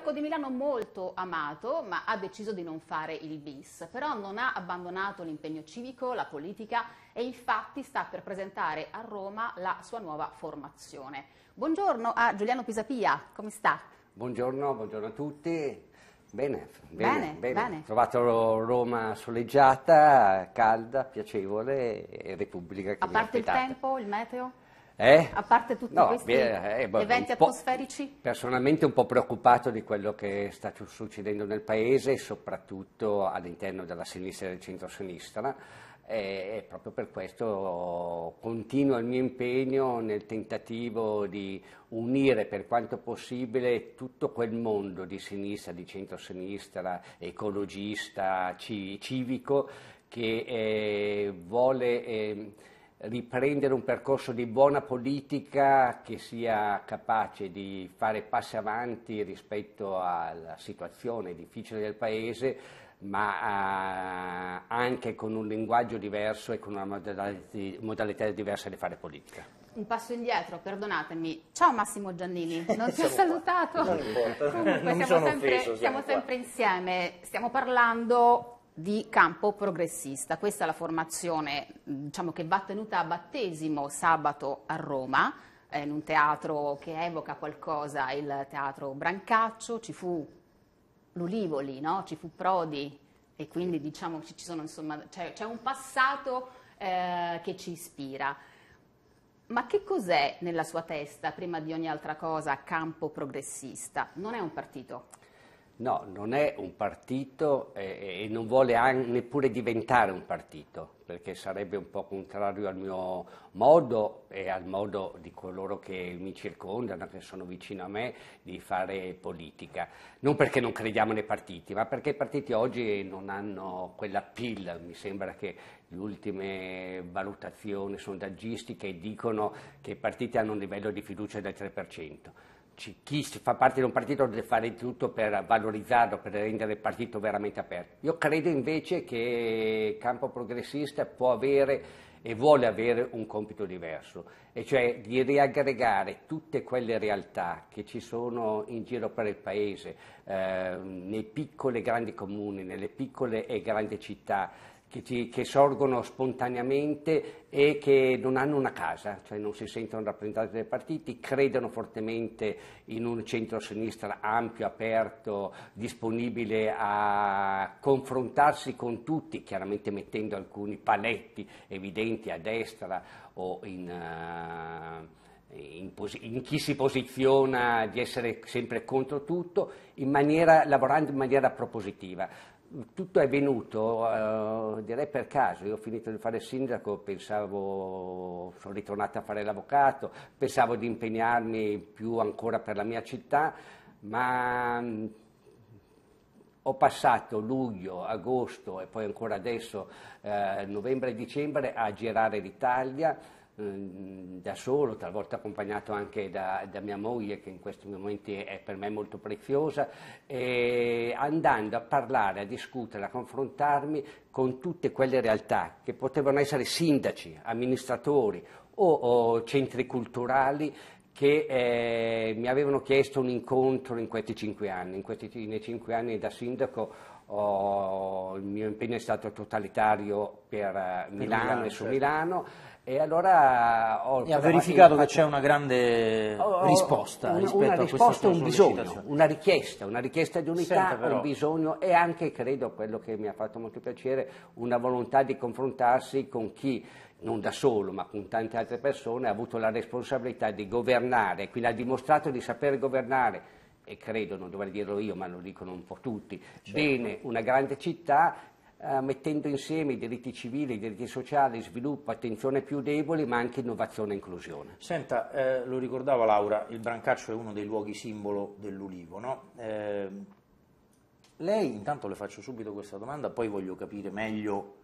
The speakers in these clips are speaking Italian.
sindaco di Milano molto amato, ma ha deciso di non fare il bis, però non ha abbandonato l'impegno civico, la politica e infatti sta per presentare a Roma la sua nuova formazione. Buongiorno a Giuliano Pisapia, come sta? Buongiorno, buongiorno a tutti. Bene, bene, bene. bene. Ho trovato Roma soleggiata, calda, piacevole e Repubblica che A parte il tempo, il meteo? Eh? A parte tutti no, questi eh, beh, eventi atmosferici? Personalmente un po' preoccupato di quello che sta succedendo nel paese e soprattutto all'interno della sinistra e del centrosinistra e proprio per questo continuo il mio impegno nel tentativo di unire per quanto possibile tutto quel mondo di sinistra, di centrosinistra, ecologista, civico che eh, vuole... Eh, riprendere un percorso di buona politica che sia capace di fare passi avanti rispetto alla situazione difficile del Paese, ma eh, anche con un linguaggio diverso e con una modalità diversa di fare politica un passo indietro, perdonatemi. Ciao Massimo Giannini, non ti ho salutato. Qua. Non Comunque non siamo, sempre, offeso, siamo sempre insieme, stiamo parlando di campo progressista. Questa è la formazione diciamo, che va tenuta a battesimo sabato a Roma, eh, in un teatro che evoca qualcosa, il teatro Brancaccio, ci fu L'Ulivoli, no? ci fu Prodi e quindi diciamo ci sono, insomma, c'è, c'è un passato eh, che ci ispira. Ma che cos'è nella sua testa, prima di ogni altra cosa, campo progressista? Non è un partito No, non è un partito e non vuole neppure diventare un partito, perché sarebbe un po' contrario al mio modo e al modo di coloro che mi circondano, che sono vicino a me, di fare politica. Non perché non crediamo nei partiti, ma perché i partiti oggi non hanno quella pill. Mi sembra che le ultime valutazioni sondaggistiche dicono che i partiti hanno un livello di fiducia del 3% chi fa parte di un partito deve fare tutto per valorizzarlo, per rendere il partito veramente aperto. Io credo invece che il campo progressista può avere e vuole avere un compito diverso, e cioè di riaggregare tutte quelle realtà che ci sono in giro per il paese, eh, nei piccoli e grandi comuni, nelle piccole e grandi città, che, ci, che, sorgono spontaneamente e che non hanno una casa, cioè non si sentono rappresentati dai partiti, credono fortemente in un centro-sinistra ampio, aperto, disponibile a confrontarsi con tutti, chiaramente mettendo alcuni paletti evidenti a destra o in... Uh, in, pos- in, chi si posiziona di essere sempre contro tutto, in maniera, lavorando in maniera propositiva tutto è venuto, eh, direi per caso, io ho finito di fare sindaco, pensavo, sono ritornato a fare l'avvocato, pensavo di impegnarmi più ancora per la mia città, ma mh, mm, ho passato luglio, agosto e poi ancora adesso eh, novembre e dicembre a girare l'Italia Ehm, da solo, talvolta accompagnato anche da, da, mia moglie che in questi momenti è per me molto preziosa, e andando a parlare, a discutere, a confrontarmi con tutte quelle realtà che potevano essere sindaci, amministratori o, o centri culturali che eh, mi avevano chiesto un incontro in questi cinque anni. In questi cinque anni da sindaco Oh, il mio impegno è stato totalitario per, eh, per Milano, Milano, e su certo. Milano e allora ho, oh, e ha verificato che c'è una grande ho, oh, oh, risposta una, rispetto una a risposta, un bisogno, una richiesta, una richiesta di unità, Senta, un bisogno e anche, credo, quello che mi ha fatto molto piacere, una volontà di confrontarsi con chi non da solo, ma con tante altre persone, ha avuto la responsabilità di governare, quindi ha dimostrato di saper governare e credo, non dovrei dirlo io, ma lo dicono un po' tutti, certo. bene una grande città eh, mettendo insieme i diritti civili, i diritti sociali, sviluppo, attenzione ai più deboli, ma anche innovazione e inclusione. Senta, eh, lo ricordava Laura, il Brancaccio è uno dei luoghi simbolo dell'Ulivo, no? eh, lei, intanto le faccio subito questa domanda, poi voglio capire meglio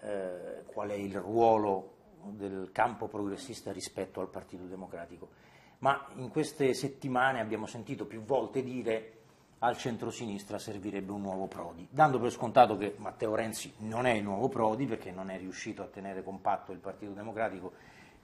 eh, qual è il ruolo del campo progressista rispetto al Partito Democratico. Ma in queste settimane abbiamo sentito più volte dire al centro-sinistra servirebbe un nuovo Prodi, dando per scontato che Matteo Renzi non è il nuovo Prodi perché non è riuscito a tenere compatto il Partito Democratico,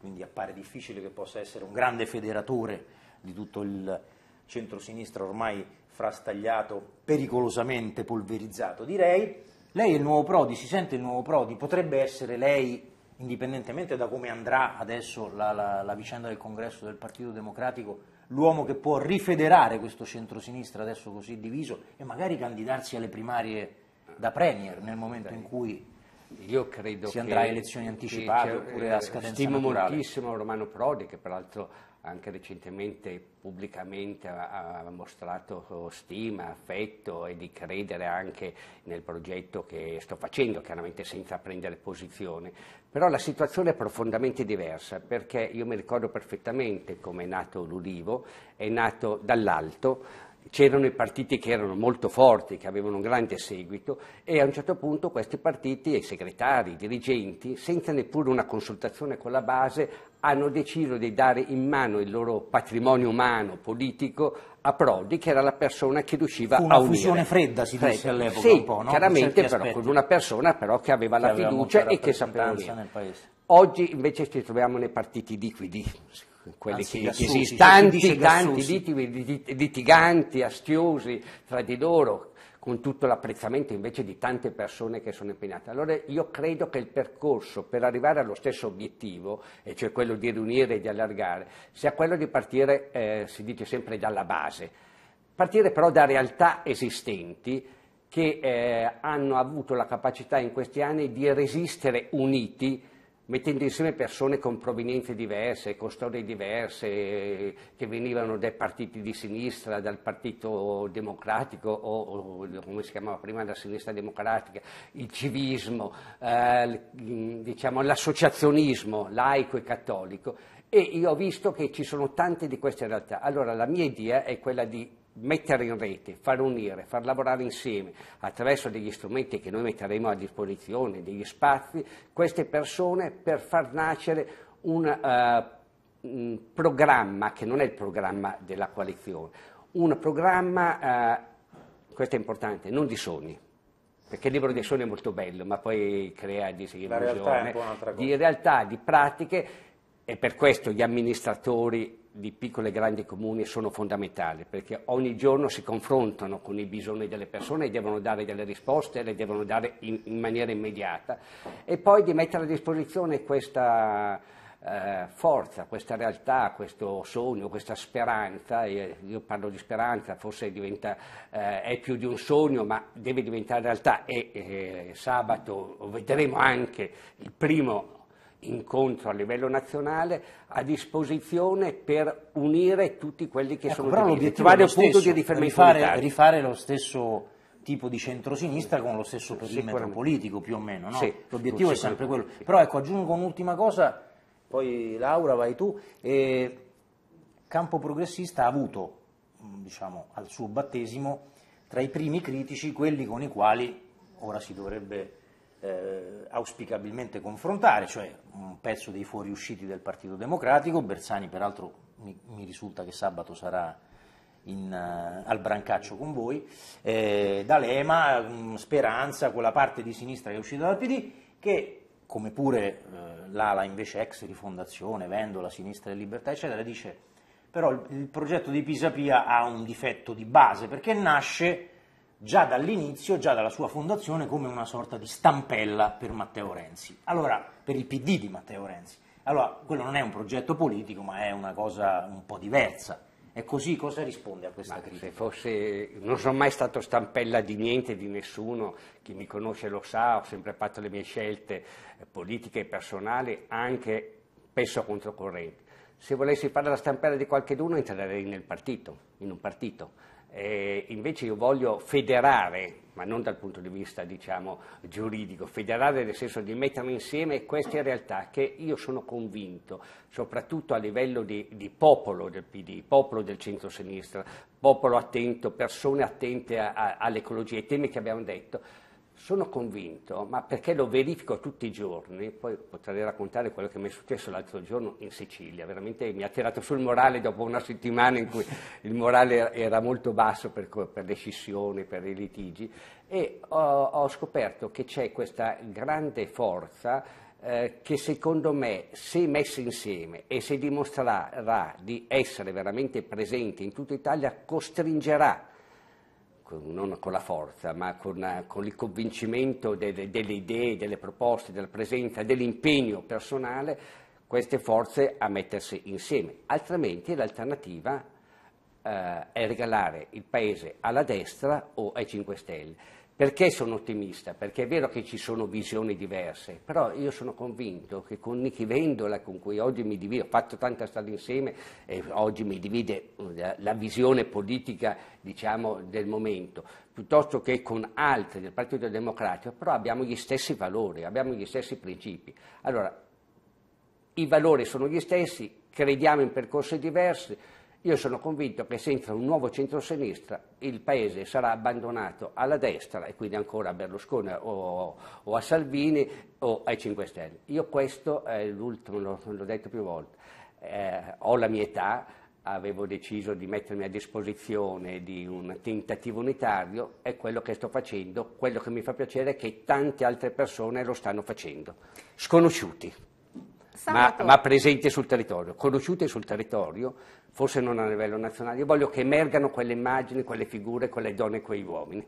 quindi appare difficile che possa essere un grande federatore di tutto il centro-sinistra ormai frastagliato, pericolosamente polverizzato. Direi, lei è il nuovo Prodi, si sente il nuovo Prodi, potrebbe essere lei, indipendentemente da come andrà adesso la, la, la vicenda del congresso del Partito Democratico, l'uomo che può rifederare questo centrosinistra adesso così diviso e magari candidarsi alle primarie da Premier nel momento in cui io credo si andrà a elezioni anticipate oppure a scadenza Stimo naturale. moltissimo Romano Prodi che peraltro anche recentemente pubblicamente ha, ha, mostrato oh, stima, affetto e di credere anche nel progetto che sto facendo, chiaramente senza prendere posizione. Però la situazione è profondamente diversa perché io mi ricordo perfettamente come è nato l'Ulivo, è nato dall'alto, c'erano i partiti che erano molto forti, che avevano un grande seguito e a un certo punto questi partiti i segretari, i dirigenti, senza neppure una consultazione con la base, hanno deciso di dare in mano il loro patrimonio umano, politico, a Prodi, che era la persona che riusciva a unire. Una fusione fredda si fredda. disse all'epoca sì, un po', no? chiaramente però aspetti. con una persona però che aveva che la fiducia aveva e che sapeva unire. Oggi invece ci troviamo nei partiti liquidi, quelli Anzi, che, che si, tanti, si tanti litiganti, litiganti, astiosi tra di loro, con tutto l'apprezzamento invece di tante persone che sono impegnate. Allora io credo che il percorso per arrivare allo stesso obiettivo, e cioè quello di riunire e di allargare, sia quello di partire, eh, si dice sempre, dalla base, partire però da realtà esistenti che eh, hanno avuto la capacità in questi anni di resistere uniti mettendo insieme persone con provenienze diverse, con storie diverse, che venivano dai partiti di sinistra, dal Partito Democratico o, o come si chiamava prima, la sinistra democratica, il civismo, eh, mm, diciamo, l'associazionismo laico e cattolico e io ho visto che ci sono tante di queste realtà. Allora la mia idea è quella di mettere in rete, far unire, far lavorare insieme attraverso degli strumenti che noi metteremo a disposizione, degli spazi, queste persone per far nascere un, uh, un programma che non è il programma della coalizione, un programma, uh, questo è importante, non di sogni. Perché il libro di sogni è molto bello, ma poi crea disillusione. Realtà di realtà, di pratiche, e per questo gli amministratori di piccoli e grandi comuni sono fondamentali perché ogni giorno si confrontano con i bisogni delle persone e devono dare delle risposte, le devono dare in, in maniera immediata e poi di mettere a disposizione questa eh, forza, questa realtà, questo sogno, questa speranza, io parlo di speranza, forse diventa, eh, è più di un sogno ma deve diventare realtà e eh, sabato vedremo anche il primo incontro a livello nazionale a disposizione per unire tutti quelli che ecco, sono però divisi, trovare un punto di riferimento rifare, rifare lo stesso tipo di centrosinistra con lo stesso perimetro politico più o meno, no? sì, l'obiettivo è sempre quello. Sì. Però ecco, aggiungo un'ultima cosa, poi Laura vai tu, eh, Campo Progressista ha avuto mm, diciamo, al suo battesimo tra i primi critici quelli con i quali ora si dovrebbe eh, auspicabilmente confrontare, cioè un pezzo dei fuoriusciti del Partito Democratico, Bersani peraltro mi, mi risulta che sabato sarà in, uh, al brancaccio con voi, eh, D'Alema, mm, Speranza, quella parte di sinistra che è uscita dal PD, che come pure eh, l'ala invece ex rifondazione, Vendola, Sinistra e Libertà, eccetera, dice però il, il progetto di Pisapia ha un difetto di base perché nasce già dall'inizio, già dalla sua fondazione, come una sorta di stampella per Matteo Renzi. Allora, per il PD di Matteo Renzi. Allora, quello non è un progetto politico, ma è una cosa un po' diversa. E così cosa risponde a questa ma critica? Fosse, non sono mai stato stampella di niente, di nessuno, chi mi conosce lo sa, ho sempre fatto le mie scelte eh, politiche e personali, anche spesso controcorrenti. Se volessi fare la stampella di qualcheduno entrerei nel partito, in un partito eh, invece io voglio federare, ma non dal punto di vista diciamo, giuridico, federare nel senso di mettere insieme queste realtà che io sono convinto, soprattutto a livello di, di popolo del PD, popolo del centro-sinistra, popolo attento, persone attente all'ecologia, ai temi che abbiamo detto, sono convinto, ma perché lo verifico tutti i giorni, poi potrei raccontare quello che mi è successo l'altro giorno in Sicilia, veramente mi ha tirato sul morale dopo una settimana in cui il morale era molto basso per, per le scissioni, per i litigi, e ho, ho scoperto che c'è questa grande forza eh, che secondo me se messa insieme e se dimostrerà di essere veramente presente in tutta Italia costringerà non con la forza, ma con, con il convincimento delle, delle idee, delle proposte, della presenza, dell'impegno personale, queste forze a mettersi insieme. Altrimenti l'alternativa eh, è regalare il Paese alla destra o ai 5 Stelle. Perché sono ottimista? Perché è vero che ci sono visioni diverse, però io sono convinto che con Nichi Vendola, con cui oggi mi divido, ho fatto tanta strada insieme e oggi mi divide eh, la, visione politica diciamo, del momento, piuttosto che con altri del Partito Democratico, però abbiamo gli stessi valori, abbiamo gli stessi principi. Allora, i valori sono gli stessi, crediamo in percorsi diversi, io sono convinto che senza un nuovo centrosinistra il Paese sarà abbandonato alla destra e quindi ancora a Berlusconi o, o a Salvini o ai 5 Stelle. Io questo è l'ultimo, l'ho detto più volte, eh, ho la mia età, avevo deciso di mettermi a disposizione di un tentativo unitario, è quello che sto facendo, quello che mi fa piacere è che tante altre persone lo stanno facendo, sconosciuti ma, ma, presente sul territorio, conosciute sul territorio, forse non a livello nazionale. Io voglio che emergano quelle immagini, quelle figure, quelle donne e quegli uomini.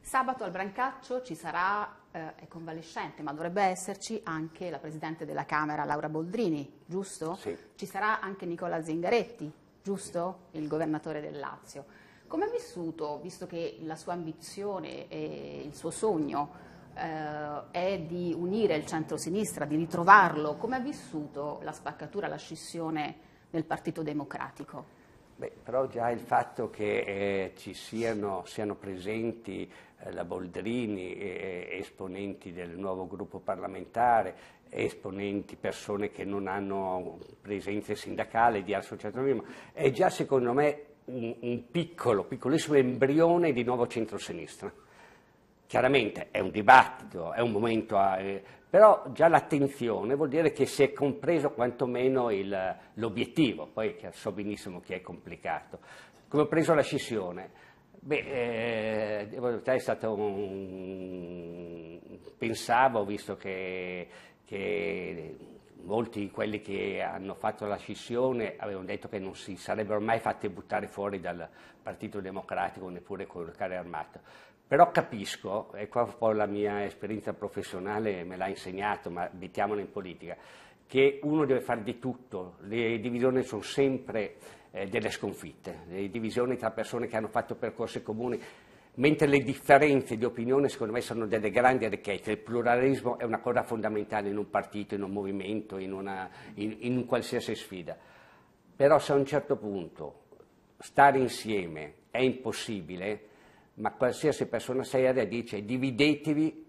Sabato al Brancaccio ci sarà, eh, è convalescente, ma dovrebbe esserci anche la Presidente della Camera, Laura Boldrini, giusto? Sì. Ci sarà anche Nicola Zingaretti, giusto? Il governatore del Lazio. Come ha vissuto, visto che la sua ambizione e il suo sogno eh, è di unire il centro-sinistra, di ritrovarlo. Come ha vissuto la spaccatura, la scissione nel Partito Democratico? Beh, però già il fatto che eh, ci siano, siano presenti eh, la Boldrini, eh, eh, esponenti del nuovo gruppo parlamentare, esponenti, persone che non hanno presenze sindacale di associazionismo, è già secondo me un, un piccolo, piccolissimo embrione di nuovo centrosinistra. Chiaramente è un dibattito, è un momento, a, eh, però già l'attenzione vuol dire che si è compreso quantomeno il, l'obiettivo, poi so benissimo che è complicato. Come ho preso la scissione? Beh, eh, è stato un... pensavo, visto che, che molti di quelli che hanno fatto la scissione avevano detto che non si sarebbero mai fatti buttare fuori dal Partito Democratico neppure con il carro armato. Però capisco, e qua un po' la mia esperienza professionale me l'ha insegnato, ma mettiamola in politica, che uno deve fare di tutto, le divisioni sono sempre eh, delle sconfitte, le divisioni tra persone che hanno fatto percorsi comuni mentre le differenze di opinione secondo me sono delle grandi ricchezze, il pluralismo è una cosa fondamentale in un partito, in un movimento, in, una, in, in qualsiasi sfida, però se a un certo punto stare insieme è impossibile, ma qualsiasi persona seria dice dividetevi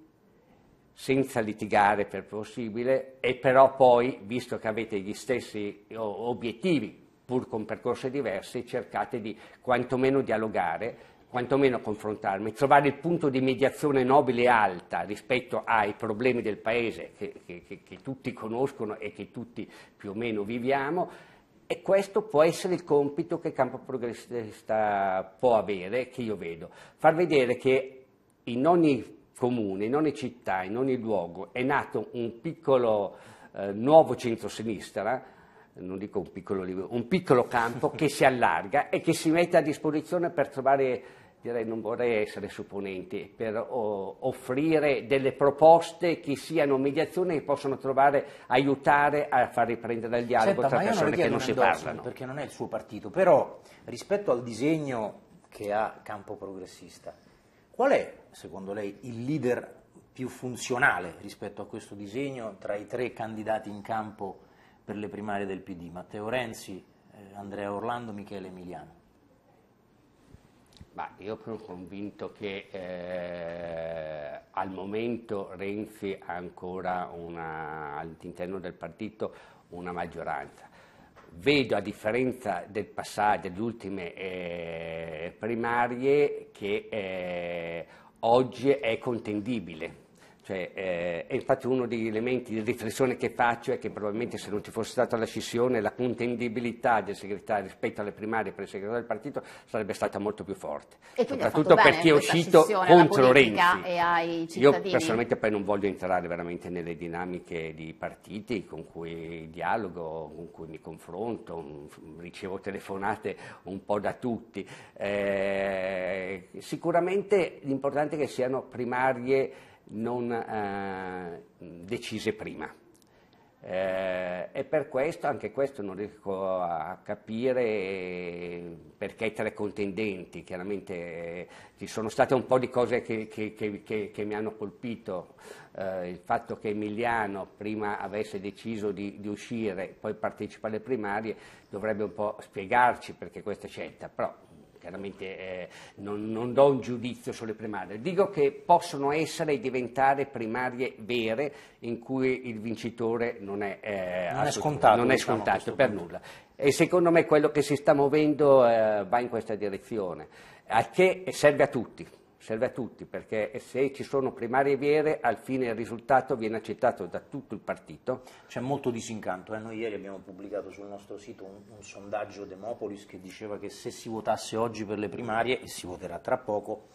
senza litigare per possibile e però poi, visto che avete gli stessi obiettivi, pur con percorsi diversi, cercate di quantomeno dialogare quantomeno confrontarmi, trovare il punto di mediazione nobile e alta rispetto ai problemi del paese che, che, che, tutti conoscono e che tutti più o meno viviamo. E questo può essere il compito che il Campo Progressista può avere, che io vedo. Far vedere che in ogni comune, in ogni città, in ogni luogo è nato un piccolo eh, nuovo centrosinistra, non dico un piccolo un piccolo campo che si allarga e che si mette a disposizione per trovare direi non vorrei essere supponenti, per o, offrire delle proposte che siano mediazioni e possono trovare, aiutare a far riprendere il dialogo Senta, tra persone che non si parlano. Perché non è il suo partito, però rispetto al disegno che ha campo progressista, qual è secondo lei il leader più funzionale rispetto a questo disegno tra i tre candidati in campo per le primarie del PD, Matteo Renzi, eh, Andrea Orlando, Michele Emiliano? Ma io sono convinto che eh, al momento Renzi ha ancora una, all'interno del partito una maggioranza. Vedo a differenza del passato, delle ultime eh, primarie, che eh, oggi è contendibile cioè, eh, infatti uno degli elementi di riflessione che faccio è che probabilmente se non ci fosse stata la scissione la contendibilità del segretario rispetto alle primarie per il segretario del partito sarebbe stata molto più forte. Soprattutto per chi è uscito contro Renzi. Io personalmente poi non voglio entrare veramente nelle dinamiche di partiti con cui dialogo, con cui mi confronto, ricevo telefonate un po' da tutti. Eh, sicuramente l'importante è che siano primarie non eh, decise prima. Eh, e per questo, anche questo non riesco a capire perché i tre contendenti, chiaramente eh, ci sono state un po' di cose che, che, che, che mi hanno colpito, eh, il fatto che Emiliano prima avesse deciso di, di uscire, poi partecipa alle primarie, dovrebbe un po' spiegarci perché questa scelta, però chiaramente eh, non, non, do un giudizio sulle primarie, dico che possono essere e diventare primarie vere in cui il vincitore non è, eh, non è scontato, non è diciamo, scontato diciamo, per nulla. E secondo me quello che si sta muovendo eh, va in questa direzione, a che serve a tutti serve a tutti perché se ci sono primarie vere al fine il risultato viene accettato da tutto il partito. C'è molto disincanto, eh? noi ieri abbiamo pubblicato sul nostro sito un, un sondaggio Demopolis che diceva che se si votasse oggi per le primarie, e si voterà tra poco,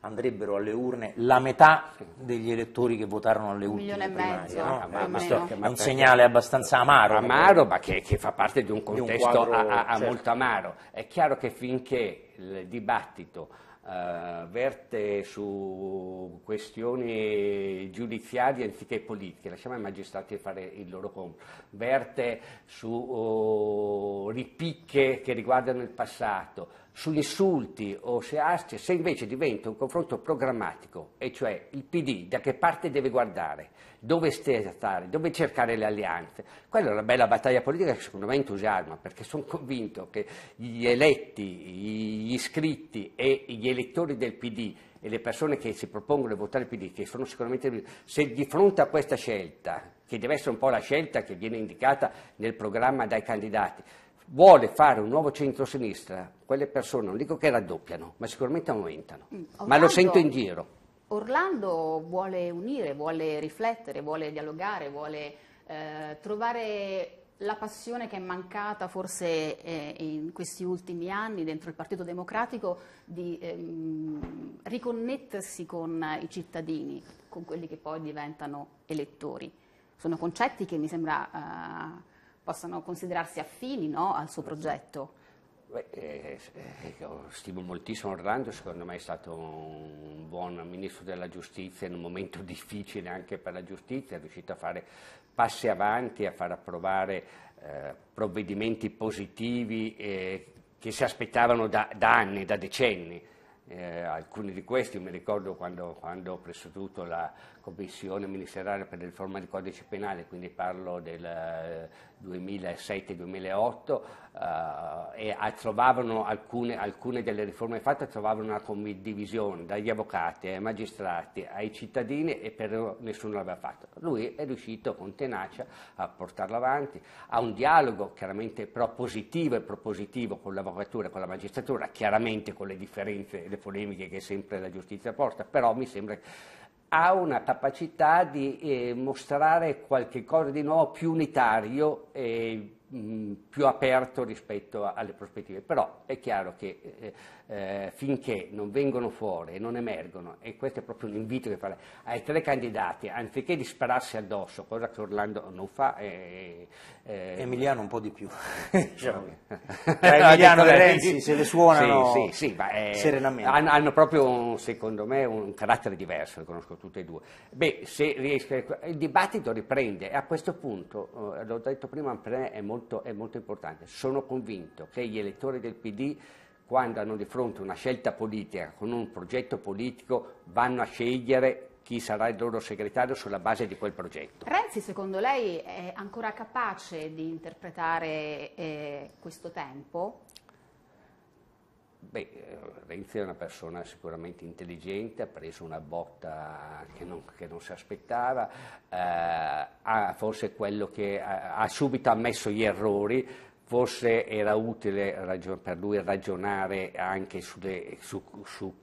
andrebbero alle urne la metà degli elettori che votarono alle urne. Un milione primarie, no? ma, ma questo è un segnale abbastanza amaro. Amaro, ma che, che fa parte di un contesto di un quadro, a, a certo. molto amaro. È chiaro che finché il dibattito eh, verte su questioni giudiziarie anziché politiche, lasciamo ai magistrati fare il loro compito, verte su oh, ripicche che riguardano il passato, sugli insulti o se, se invece diventa un confronto programmatico, e cioè il PD da che parte deve guardare, dove stare, dove cercare le alleanze, quella è una bella battaglia politica che secondo me entusiasma, perché sono convinto che gli eletti, gli iscritti e gli elettori del PD e le persone che si propongono di votare il PD, che sono sicuramente, se di fronte a questa scelta, che deve essere un po' la scelta che viene indicata nel programma dai candidati, vuole fare un nuovo centro-sinistra, quelle persone non dico che raddoppiano, ma sicuramente aumentano. Orlando, mm, ma lo sento in giro. Orlando vuole unire, vuole riflettere, vuole dialogare, vuole eh, trovare la passione che è mancata forse eh, in questi ultimi anni dentro il Partito Democratico di ehm, riconnettersi con i cittadini, con quelli che poi diventano elettori. Sono concetti che mi sembra... Eh, possano considerarsi affini no, al suo progetto. Beh, eh, eh, io stimo moltissimo Orlando, secondo me è stato un buon ministro della giustizia in un momento difficile anche per la giustizia, è riuscito a fare passi avanti, a far approvare eh, provvedimenti positivi eh, che si aspettavano da, da anni, da decenni. Eh, alcuni di questi mi ricordo quando, quando ho presieduto la Commissione ministeriale per la riforma del codice penale, quindi parlo del 2007-2008, eh, eh, e trovavano alcune, alcune, delle riforme fatte trovavano una condivisione dagli avvocati ai magistrati, ai cittadini e però nessuno l'aveva fatto. Lui è riuscito con tenacia a portarlo avanti, ha un dialogo chiaramente propositivo e propositivo con l'avvocatura e con la magistratura, chiaramente con le differenze e le polemiche che sempre la giustizia porta, però mi sembra ha una capacità di eh, mostrare qualche cosa di nuovo più unitario. Eh, Mm, più aperto rispetto alle prospettive, però è chiaro che eh, eh, finché non vengono fuori e non emergono, e questo è proprio un invito che farei ai tre candidati, anziché dispararsi addosso, cosa che Orlando non fa. Eh, Emiliano un po' di più. diciamo. Eh, Emiliano e Renzi se le suonano sì, sì, sì, ma, eh, serenamente. Hanno, hanno, proprio, un, secondo me, un carattere diverso, le conosco tutti e due. Beh, riesco, il dibattito riprende e a questo punto, l'ho detto prima, per me è molto molto, è molto importante. Sono convinto che gli elettori del PD quando hanno di fronte una scelta politica con un progetto politico vanno a scegliere chi sarà il loro segretario sulla base di quel progetto. Renzi, secondo lei, è ancora capace di interpretare eh, questo tempo? Beh, eh, Renzi è una persona sicuramente intelligente, ha preso una botta che non, che non si aspettava, eh, ha forse quello che ha, ha, subito ammesso gli errori, forse era utile ragion- per lui ragionare anche sulle, su, su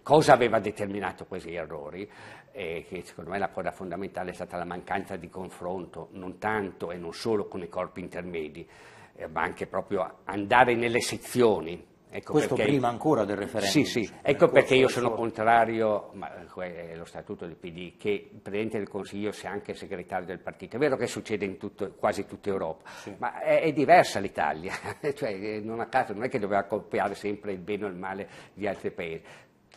cosa aveva determinato questi errori, e che secondo me la cosa fondamentale è stata la mancanza di confronto, non tanto e non solo con i corpi intermedi, eh, ma anche proprio andare nelle sezioni Ecco Questo perché... prima ancora del referendum. Sì, sì, cioè, ecco perché io sono contrario, ma è eh, lo statuto del PD, che il Presidente del Consiglio sia anche segretario del partito. È vero che succede in tutto, quasi tutta Europa, sì. ma è, è diversa l'Italia, cioè, eh, non a caso non è che doveva copiare sempre il bene o il male di altri paesi.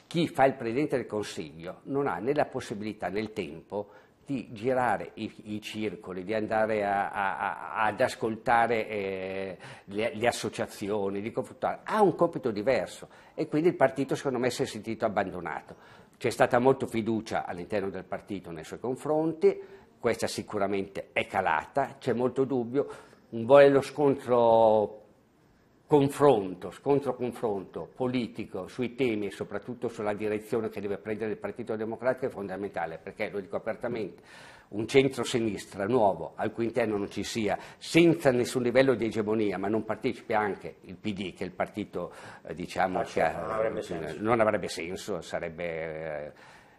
Chi fa il Presidente del Consiglio non ha né la possibilità né il tempo di girare i, i circoli, di andare a, a, ad ascoltare eh, le, le, associazioni, di confrontare, ha un compito diverso e quindi il partito secondo me si è sentito abbandonato. C'è stata molta fiducia all'interno del partito nei suoi confronti, questa sicuramente è calata, c'è molto dubbio, vuole lo scontro confronto, scontro-confronto politico sui temi e soprattutto sulla direzione che deve prendere il Partito Democratico è fondamentale perché, lo dico apertamente, un centro-sinistra nuovo al cui interno non ci sia, senza nessun livello di egemonia, ma non partecipi anche il PD, che è il partito eh, diciamo, ah, che certo, ha, non, avrebbe eh, non, avrebbe senso, sarebbe... Eh,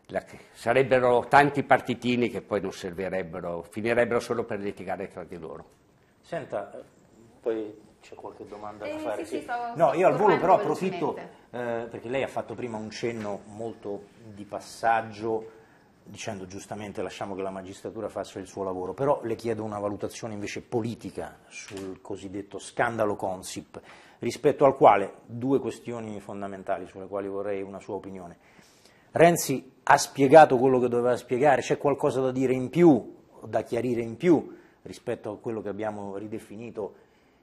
la, sarebbero tanti partitini che poi non servirebbero, finirebbero solo per litigare tra di loro. Senta, eh, poi c'è qualche domanda eh, da fare? Sì, sì. Stavo, no, io al volo però approfitto, eh, perché lei ha fatto prima un cenno molto di passaggio dicendo giustamente lasciamo che la magistratura faccia il suo lavoro, però le chiedo una valutazione invece politica sul cosiddetto scandalo Consip, rispetto al quale due questioni fondamentali sulle quali vorrei una sua opinione. Renzi ha spiegato quello che doveva spiegare, c'è qualcosa da dire in più, da chiarire in più rispetto a quello che abbiamo ridefinito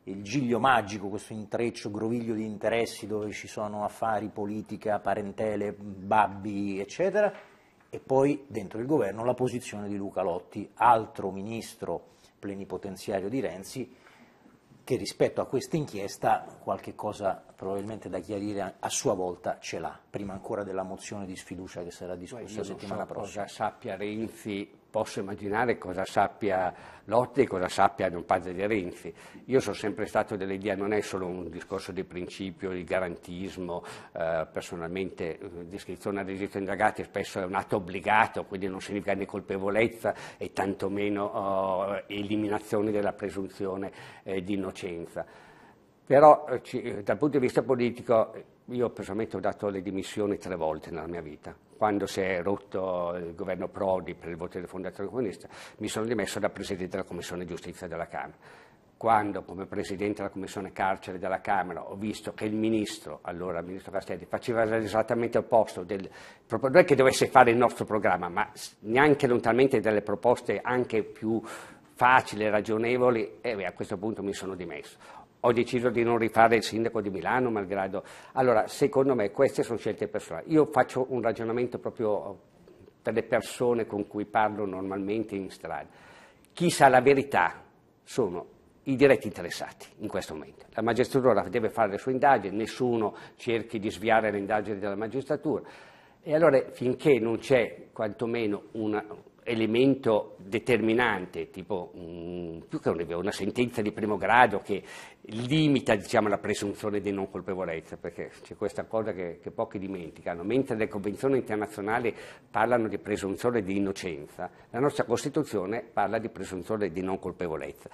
il giglio magico, questo intreccio, groviglio di interessi dove ci sono affari, politica, parentele, babbi, eccetera, e poi dentro il governo la posizione di Luca Lotti, altro ministro plenipotenziario di Renzi, che rispetto a questa inchiesta qualche cosa probabilmente da chiarire a sua volta ce l'ha, prima ancora della mozione di sfiducia che sarà discussa la settimana so prossima. Cosa sappia Renzi posso immaginare cosa sappia Lotti e cosa sappia un padre di Renzi. Io sono sempre stato dell'idea, non è solo un discorso di principio, di garantismo, eh, personalmente eh, l'iscrizione al registro indagati spesso è un atto obbligato, quindi non significa né colpevolezza e tantomeno oh, eliminazione della presunzione eh, di innocenza. Però eh, eh dal punto di vista politico io personalmente ho dato le dimissioni tre volte nella mia vita. Quando si è rotto il governo Prodi per il voto del fondatore comunista, mi sono dimesso da Presidente della Commissione Giustizia della Camera. Quando, come Presidente della Commissione Carcere della Camera, ho visto che il Ministro, allora il Ministro Castelli, faceva esattamente l'opposto, non è che dovesse fare il nostro programma, ma neanche lontanamente delle proposte anche più facili, e ragionevoli, e a questo punto mi sono dimesso ho deciso di non rifare il sindaco di Milano malgrado. Allora, secondo me queste sono scelte personali. Io faccio un ragionamento proprio per le persone con cui parlo normalmente in strada. Chi sa la verità sono i diretti interessati in questo momento. La magistratura deve fare le sue indagini, nessuno cerchi di sviare le indagini della magistratura. E allora finché non c'è quantomeno una, elemento determinante, tipo mh, mm, più che una, una, sentenza di primo grado che limita diciamo, la presunzione di non colpevolezza, perché c'è questa cosa che, che pochi dimenticano, mentre le convenzioni internazionali parlano di presunzione di innocenza, la nostra Costituzione parla di presunzione di non colpevolezza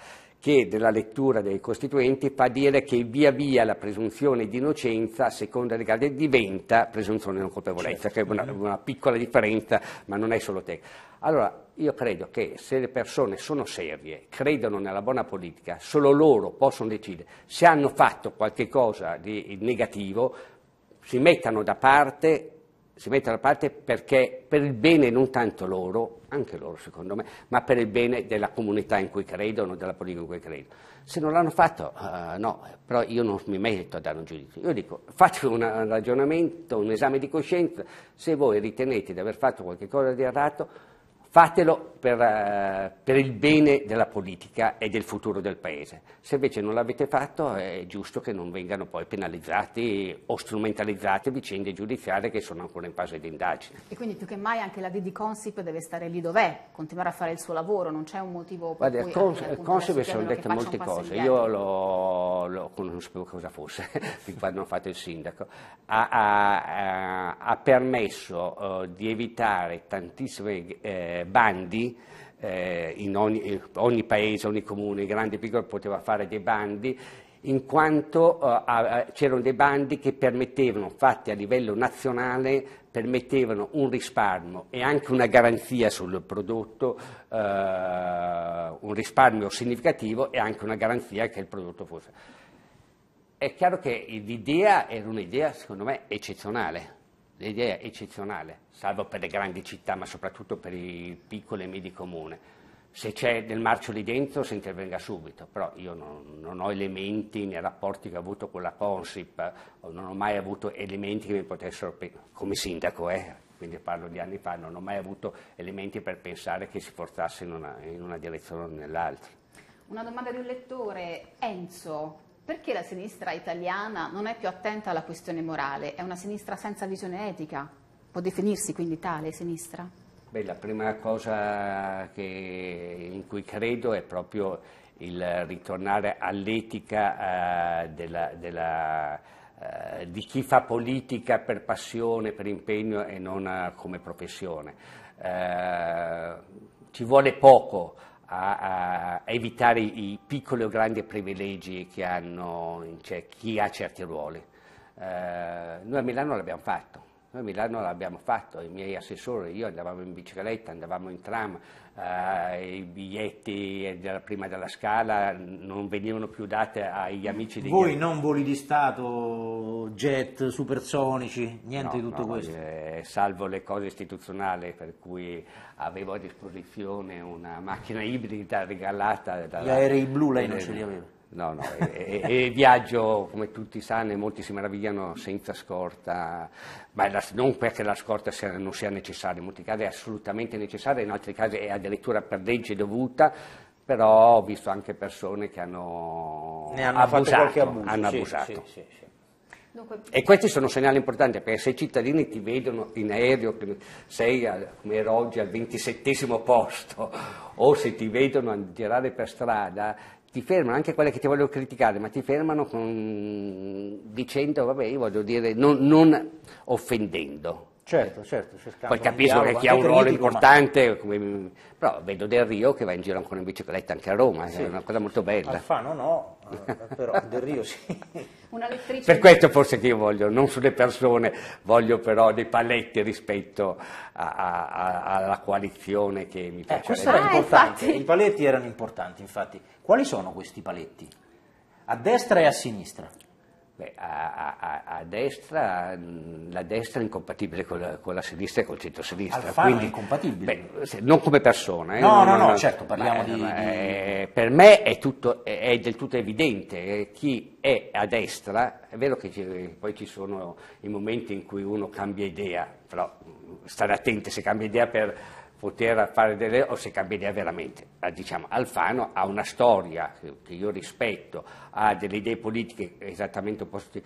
che della lettura dei Costituenti fa dire che via via la presunzione di innocenza, a seconda del grado, diventa presunzione di non colpevolezza, certo. che è una, certo. una, piccola differenza, ma non è solo te. Allora, io credo che se le persone sono serie, credono nella buona politica, solo loro possono decidere. Se hanno fatto qualche cosa di negativo, si mettano da parte si mette da parte perché per il bene non tanto loro, anche loro secondo me, ma per il bene della comunità in cui credono, della politica in cui credono. Se non l'hanno fatto, uh, no, però io non mi metto a dare un giudizio. Io dico, faccio un ragionamento, un esame di coscienza, se voi ritenete di aver fatto qualcosa di errato, Fatelo per, eh, per, il bene della politica e del futuro del Paese. Se invece non l'avete fatto è giusto che non vengano poi penalizzati o strumentalizzate vicende giudiziarie che sono ancora in fase di indagine. E quindi più che mai anche la di Consip deve stare lì dov'è, continuare a fare il suo lavoro, non c'è un motivo per Guarda, cui... Cons- Consip sono dette molte cose, io lo, lo, non sapevo cosa fosse fin quando ho fatto il sindaco, ha, ha, eh, ha permesso uh, di evitare tantissime... Eh, eh, bandi, eh, in ogni, ogni, paese, ogni comune, grande e piccolo, poteva fare dei bandi, in quanto eh, c'erano dei bandi che permettevano, fatti a livello nazionale, permettevano un risparmio e anche una garanzia sul prodotto, eh, un risparmio significativo e anche una garanzia che il prodotto fosse. È chiaro che l'idea era un'idea, secondo me, eccezionale L'idea è eccezionale, salvo per le grandi città, ma soprattutto per i piccoli e medi comuni. Se c'è del marcio lì dentro si intervenga subito, però io non, non ho elementi nei rapporti che ho avuto con la Consip, non ho mai avuto elementi che mi potessero, come sindaco, eh, quindi parlo di anni fa, non ho mai avuto elementi per pensare che si forzasse in una, in una direzione o nell'altra. Una domanda di un lettore, Enzo, perché la sinistra italiana non è più attenta alla questione morale? È una sinistra senza visione etica? Può definirsi quindi tale sinistra? Beh, la prima cosa che, in cui credo è proprio il ritornare all'etica eh, della, della, eh, di chi fa politica per passione, per impegno e non eh, come professione. Eh, ci vuole poco a, a, evitare i piccoli o grandi privilegi che hanno cioè, chi ha certi ruoli. Eh, noi a Milano l'abbiamo fatto. Noi a Milano l'abbiamo fatto, i miei assessori, io andavamo in bicicletta, andavamo in tram, eh, i biglietti della prima della scala non venivano più dati agli amici dei Voi non voli di Stato, jet, supersonici, niente no, di tutto no, questo? Eh, salvo le cose istituzionali per cui avevo a disposizione una macchina ibrida regalata. Dalla, Gli aerei blu lei non eh, ce li aveva? No, no, e, e, e, viaggio, come tutti sanno, e molti si meravigliano, senza scorta, ma la, non perché la scorta sia, non sia necessaria, in molti casi è assolutamente necessaria, in altri casi è addirittura per legge dovuta, però ho visto anche persone che hanno, ne hanno abusato, abuso, hanno sì, abusato. Sì, sì, Dunque... E questi sono segnali importanti perché se i cittadini ti vedono in aereo che sei a, come ero oggi al ventisettesimo posto o se ti vedono girare per strada ti fermano, anche quelle che ti vogliono criticare, ma ti fermano con, dicendo, vabbè, io voglio dire, non, non offendendo. Certo, certo. Poi capisco che chi ha un ruolo importante, ma... come, però vedo Del Rio che va in giro ancora in bicicletta anche a Roma, eh, sì. è una cosa molto bella. Alfano no, eh, però Del Rio sì. per questo forse che io voglio, non sulle persone, voglio però dei paletti rispetto a, a, a, alla coalizione che mi piace. Eh, questo era ah, importante, infatti. i paletti erano importanti infatti. Quali sono questi paletti? A destra e a sinistra? Beh, a, a, a, destra, mm, la destra è incompatibile con la, con la sinistra e col centro-sinistra. Alfano quindi, è incompatibile? Beh, non come persona. Eh, no, no, no, no, certo, parliamo ma, di, ma, eh, Per me è, tutto, è, del tutto evidente eh, chi è a destra, è vero che ci, poi ci sono i momenti in cui uno cambia idea, però mm, stare attenti se cambia idea per poter fare delle o se cambierà veramente. Eh, diciamo, Alfano ha una storia che io rispetto, ha delle idee politiche esattamente opposte,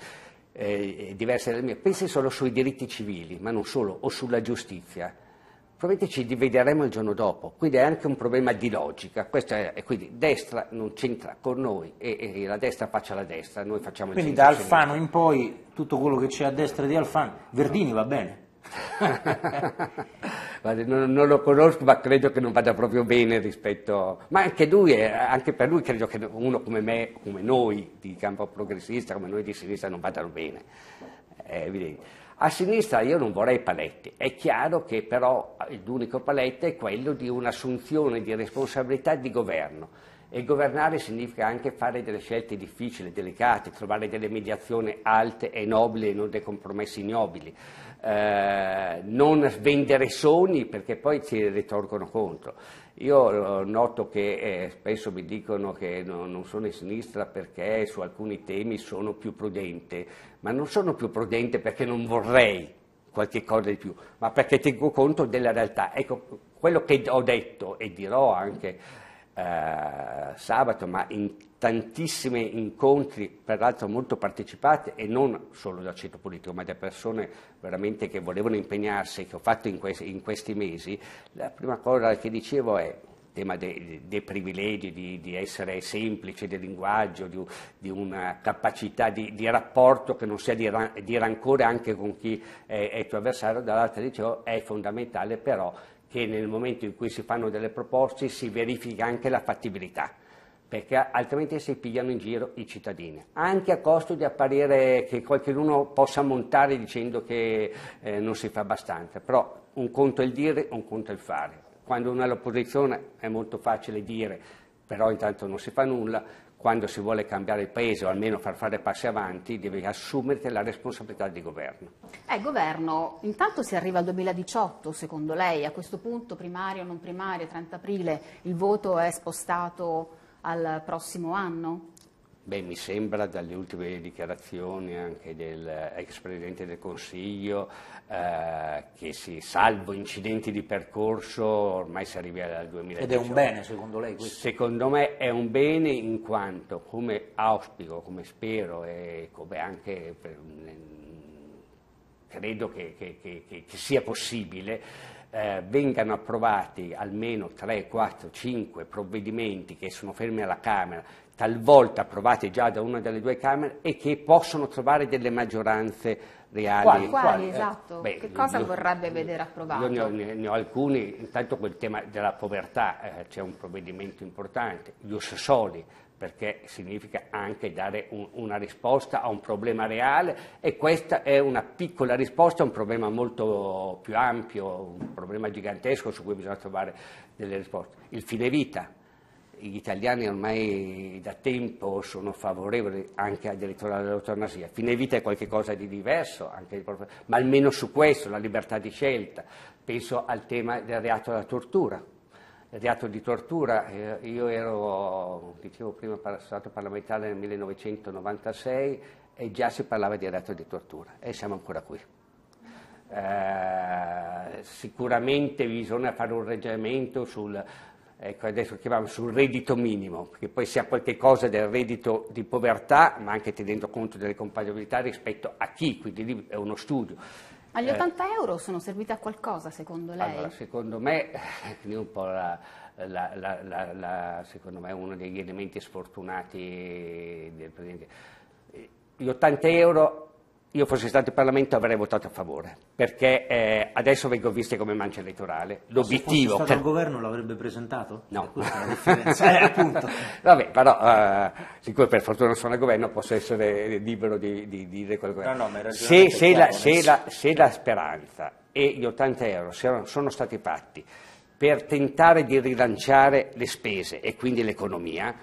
eh, diverse dalle mie. Pensi solo sui diritti civili, ma non solo, o sulla giustizia. Probabilmente ci divideremo il giorno dopo, quindi è anche un problema di logica. È, quindi destra non c'entra con noi e, e, la destra faccia la destra, noi facciamo quindi il Quindi da Alfano in poi tutto quello che c'è a destra di Alfano, Verdini va bene. non, non, lo conosco ma credo che non vada proprio bene rispetto, ma anche lui, anche per lui credo che uno come me, come noi di campo progressista, come noi di sinistra non vadano bene, è evidente. A sinistra io non vorrei paletti, è chiaro che però l'unico paletto è quello di un'assunzione di responsabilità di governo e governare significa anche fare delle scelte difficili, delicate, trovare delle mediazioni alte e nobili e non dei compromessi ignobili. Eh, non vendere sogni perché poi ci ritorcono contro. Io eh, noto che eh, spesso mi dicono che no, non sono in sinistra perché su alcuni temi sono più prudente, ma non sono più prudente perché non vorrei qualche cosa di più, ma perché tengo conto della realtà. Ecco, quello che ho detto e dirò anche eh, sabato, ma in tantissimi incontri, peraltro molto partecipati e non solo dal centro politico, ma da persone veramente che volevano impegnarsi, che ho fatto in questi, in questi mesi, la prima cosa che dicevo è il tema dei, dei privilegi, di, di, essere semplice, del linguaggio, di, di una capacità di, di, rapporto che non sia di, ran, rancore anche con chi è, è tuo avversario, dall'altra dicevo è fondamentale però che nel momento in cui si fanno delle proposte si verifica anche la fattibilità perché altrimenti si pigliano in giro i cittadini, anche a costo di apparire che qualcuno possa montare dicendo che eh, non si fa abbastanza, però un conto è il dire, un conto è il fare. Quando uno è all'opposizione è molto facile dire, però intanto non si fa nulla, quando si vuole cambiare il paese o almeno far fare passi avanti, devi assumerti la responsabilità di governo. Eh, governo, intanto si arriva al 2018, secondo lei, a questo punto primario o non primario, 30 aprile, il voto è spostato al prossimo anno? Beh, mi sembra dalle ultime dichiarazioni anche dell'ex eh, Presidente del Consiglio eh, che si, salvo incidenti di percorso ormai si arrivi al 2018. Ed è un bene secondo lei questo? Secondo me è un bene in quanto come auspico, come spero e come anche per, mm, credo che, che, che, che sia possibile eh, vengano approvati almeno 3, 4, 5 provvedimenti che sono fermi alla Camera, talvolta approvati già da una delle due Camere e che possono trovare delle maggioranze reali. Quali, quali eh, esatto? Beh, che cosa io, vorrebbe vedere approvato? Io ne ho, ne ho, alcuni, intanto quel tema della povertà, eh, c'è un provvedimento importante, gli Ossessoli, perché significa anche dare un, una risposta a un problema reale e questa è una piccola risposta a un problema molto più ampio, un problema gigantesco su cui bisogna trovare delle risposte. Il fine vita, gli italiani ormai da tempo sono favorevoli anche addirittura all'eutanasia. Fine vita è qualcosa di diverso, anche, ma almeno su questo, la libertà di scelta. Penso al tema del reato alla tortura reato di tortura. Eh, io ero, dicevo prima, stato parlamentare nel 1996 e già si parlava di reato di tortura e siamo ancora qui. Eh, sicuramente bisogna fare un reggimento sul, ecco adesso chiamiamo sul reddito minimo, che poi sia qualche cosa del reddito di povertà, ma anche tenendo conto delle compatibilità rispetto a chi, quindi lì è uno studio ma gli 80 eh, euro sono serviti a qualcosa secondo lei? Allora, secondo me, un po' la, la, la, la, secondo me uno degli elementi sfortunati del Presidente. Gli 80 euro io fossi stato in Parlamento avrei votato a favore, perché eh, adesso vengo visto come mancia elettorale. L'obiettivo... Se fosse stato al governo l'avrebbe presentato? No. Cioè, eh, Vabbè, però, eh, siccome per fortuna sono al governo, posso essere libero di, di, di dire quello che... No, no, ma se, se, la, se, la, se la speranza e gli 80 euro sono stati fatti per tentare di rilanciare le spese e quindi l'economia,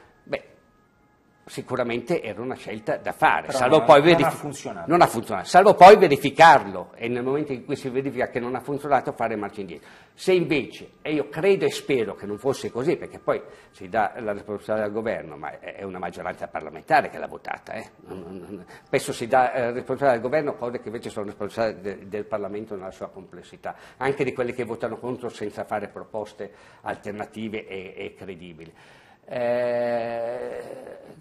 sicuramente era una scelta da fare, salvo non, poi verific- non, non ha funzionato, salvo poi verificarlo e nel momento in cui si verifica che non ha funzionato fare marcia indietro. Se invece, e io credo e spero che non fosse così, perché poi si dà la responsabilità al governo, ma è una maggioranza parlamentare che l'ha votata, eh? spesso si dà la eh, responsabilità al governo cose che invece sono responsabilità de- del Parlamento nella sua complessità, anche di quelle che votano contro senza fare proposte alternative e, e credibili. Eh,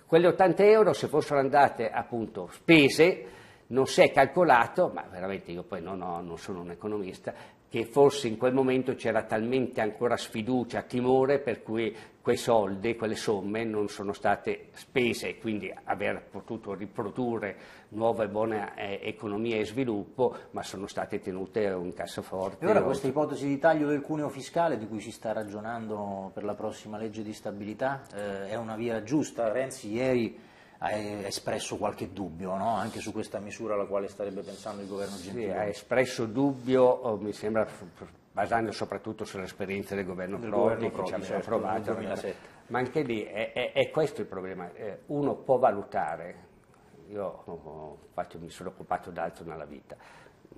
quelle 80 euro se fossero andate appunto spese non si è calcolato, ma veramente io poi non, ho, non sono un economista, che forse in quel momento c'era talmente ancora sfiducia, timore, per cui quei soldi, quelle somme non sono state spese e quindi aver potuto riprodurre nuova e buona eh, economia e sviluppo, ma sono state tenute in cassaforte. E ora questa ipotesi di taglio del cuneo fiscale di cui si sta ragionando per la prossima legge di stabilità eh, è una via giusta? Renzi ieri ha espresso qualche dubbio no? anche su questa misura alla quale starebbe pensando il governo Gentiloni. Sì, ha espresso dubbio, oh, mi sembra, basando soprattutto sull'esperienza del governo del Prodi, che ci aveva certo, provato, ma anche lì è, è, è, questo il problema, eh, uno può valutare, io oh, oh, infatti, mi sono occupato d'altro nella vita,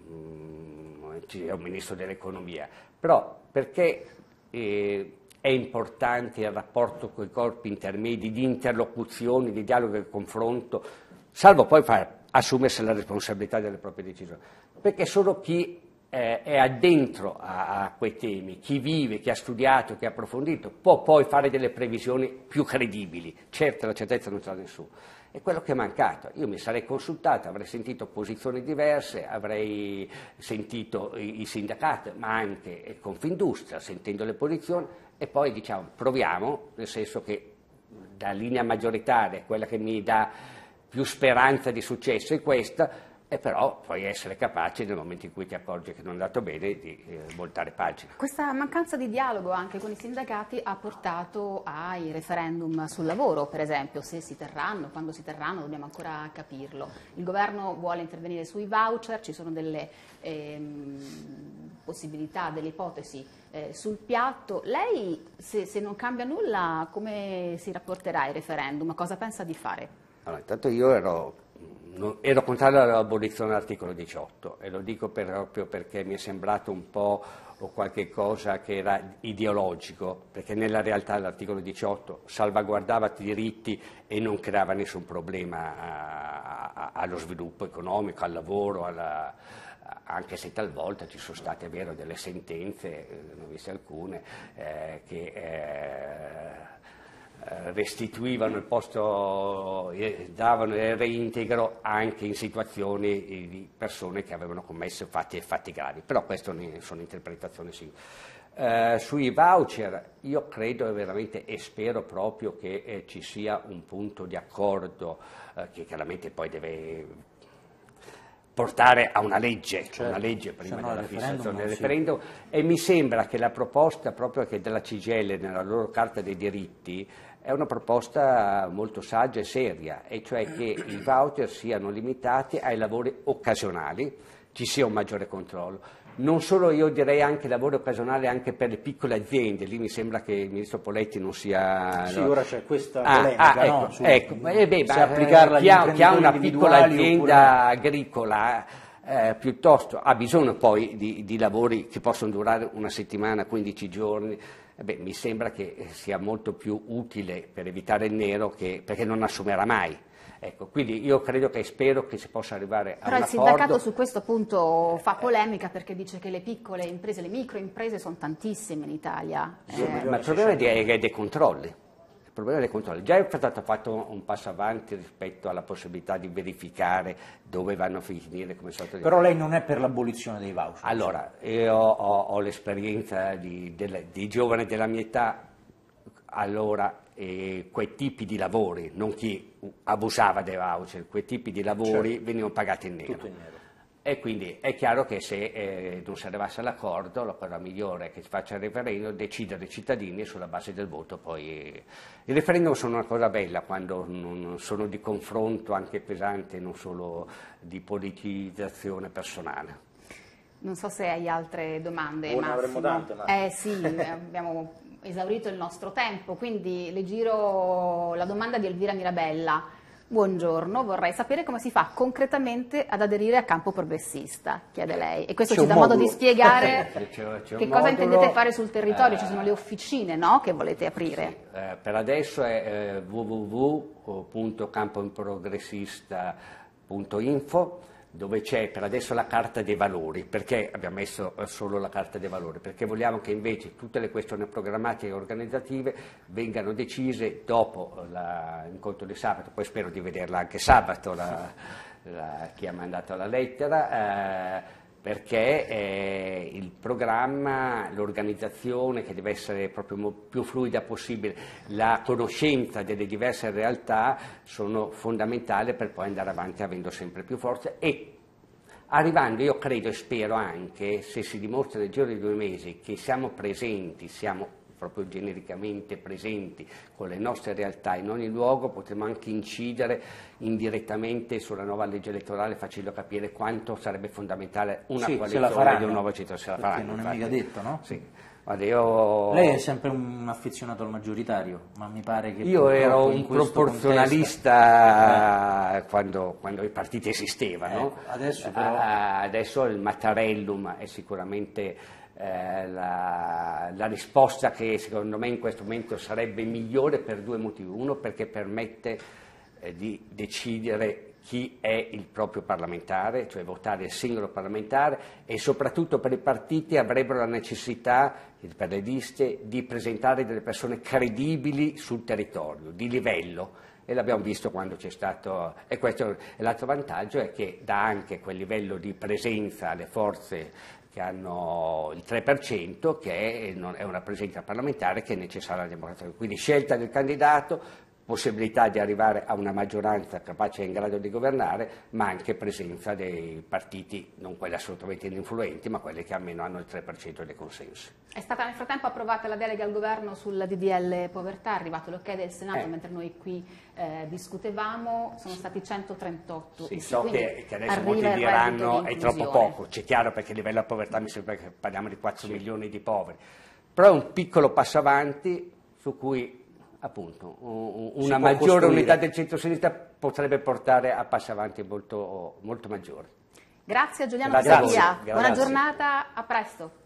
mm, è un ministro dell'economia, però perché... Eh, è importante il rapporto con i corpi intermedi di interlocuzione, di dialogo e confronto, salvo poi far assumersi la responsabilità delle proprie decisioni, perché solo chi eh, è addentro a, a, quei temi, chi vive, chi ha studiato, chi ha approfondito, può poi fare delle previsioni più credibili, certo la certezza non c'è l'ha nessuno. È quello che è mancato. Io mi sarei consultato, avrei sentito posizioni diverse, avrei sentito i, i sindacati, ma anche Confindustria, sentendo le posizioni, e poi diciamo proviamo, nel senso che la linea maggioritaria quella che mi dà più speranza di successo è questa, e però puoi essere capace nel momento in cui ti accorgi che non è andato bene di eh, voltare pagina. Questa mancanza di dialogo anche con i sindacati ha portato ai referendum sul lavoro, per esempio, se si terranno, quando si terranno dobbiamo ancora capirlo. Il governo vuole intervenire sui voucher, ci sono delle ehm, possibilità, delle ipotesi eh, sul piatto. Lei, se, se, non cambia nulla, come si rapporterà ai referendum? Cosa pensa di fare? Allora, intanto io ero, non, ero contrario all'abolizione dell'articolo 18 e lo dico per, proprio perché mi è sembrato un po' o qualche cosa che era ideologico, perché nella realtà l'articolo 18 salvaguardava i diritti e non creava nessun problema a, a, allo sviluppo economico, al lavoro, alla, anche se talvolta ci sono state è vero delle sentenze, eh, ne ho viste alcune, eh, che eh, restituivano il posto, davano il reintegro anche in situazioni di persone che avevano commesso fatti, fatti gravi, però queste sono interpretazioni singole. Uh, sui voucher io credo veramente e spero proprio che eh, ci sia un punto di accordo eh, che chiaramente poi deve portare a una legge, certo, una legge prima della fissazione del referendum sì. e mi sembra che la proposta proprio che della CGL nella loro Carta dei diritti è una proposta molto saggia e seria, e cioè che i voucher siano limitati ai lavori occasionali, ci sia un maggiore controllo non solo io direi anche lavoro occasionale anche per le piccole aziende, lì mi sembra che il ministro Poletti non sia... Sì, no. ora c'è questa ah, ah, ecco, no? Su, ecco. Eh beh, ma, eh, chi, ha, chi ha una piccola azienda oppure... agricola... Eh, piuttosto ha bisogno poi di, di, lavori che possono durare una settimana, 15 giorni, eh beh, mi sembra che sia molto più utile per evitare il nero che, perché non assumerà mai Ecco, quindi io credo che spero che si possa arrivare a un accordo. Però il sindacato su questo punto fa polemica perché dice che le piccole imprese, le microimprese sono tantissime in Italia. Sì, eh, ma il problema è dei controlli. Il problema dei controlli. Già è stato fatto un passo avanti rispetto alla possibilità di verificare dove vanno a finire come sorta di... Però lei non è per l'abolizione dei voucher. Allora, io ho, ho l'esperienza di, di, di giovane della mia età, allora eh, quei tipi di lavori, non chi abusava dei voucher, quei tipi di lavori certo. venivano pagati in nero. in nero. E quindi è chiaro che se eh, non si arrivasse all'accordo, la cosa migliore è che si faccia il referendum, decidere i cittadini sulla base del voto poi... Eh, I referendum sono una cosa bella quando sono di confronto anche pesante, non solo di politizzazione personale. Non so se hai altre domande. Buona, avremmo tante, ma... Eh sì, abbiamo esaurito il nostro tempo, quindi le giro la domanda di Elvira Mirabella. Buongiorno, vorrei sapere come si fa concretamente ad aderire a campo progressista, chiede lei. E questo c'è ci dà modo di spiegare c'è, c'è che cosa modulo, intendete fare sul territorio, ci eh, sono le officine no, che volete aprire. Sì, eh, per adesso è eh, www.campoprogressista.info dove c'è per adesso la carta dei valori, perché abbiamo messo eh, solo la carta dei valori? Perché vogliamo che invece tutte le questioni programmatiche e organizzative vengano decise dopo eh, l'incontro di sabato, poi spero di vederla anche sabato, la, la, chi ha mandato la lettera. Eh, perché eh, il programma, l'organizzazione che deve essere proprio più fluida possibile, la conoscenza delle diverse realtà sono fondamentali per poi andare avanti avendo sempre più forza e arrivando, io credo e spero anche, se si dimostra nel giro di due mesi che siamo presenti, siamo proprio genericamente presenti con le nostre realtà in ogni luogo, potremmo anche incidere indirettamente sulla nuova legge elettorale facendo capire quanto sarebbe fondamentale una sì, coalizione di un nuovo centro. Se la faranno, non è mica detto, no? Sì. Io... Lei è sempre un affezionato al maggioritario, ma mi pare che... Io ero un proporzionalista contesto... quando, quando, i partiti esistevano. Eh, adesso, però... Eh, adesso il Mattarellum è sicuramente eh, la, la, risposta che secondo me in questo momento sarebbe migliore per due motivi. Uno perché permette eh, di decidere chi è il proprio parlamentare, cioè votare il singolo parlamentare e soprattutto per i partiti avrebbero la necessità, per le liste, di presentare delle persone credibili sul territorio, di livello e l'abbiamo visto quando c'è stato e questo è l'altro vantaggio è che dà anche quel livello di presenza alle forze che hanno il 3%, che è una presenza parlamentare che è necessaria alla democrazia. Quindi scelta del candidato, possibilità di arrivare a una maggioranza capace e in grado di governare, ma anche presenza dei partiti, non quelli assolutamente ininfluenti, ma quelli che almeno hanno il 3% dei consensi. È stata nel frattempo approvata la delega al governo sulla DDL povertà, è arrivato l'ok del Senato eh. mentre noi qui eh, discutevamo, sono stati 138. Sì, so che, che, adesso molti diranno è troppo poco, c'è chiaro perché a livello di povertà mi sembra che parliamo di 4 sì. milioni di poveri, però è un piccolo passo avanti su cui appunto, una maggiore costruire. unità del centro-sinistra potrebbe portare a passi avanti molto, molto maggiori. Grazie a Giuliano Pisapia, buona giornata, a presto.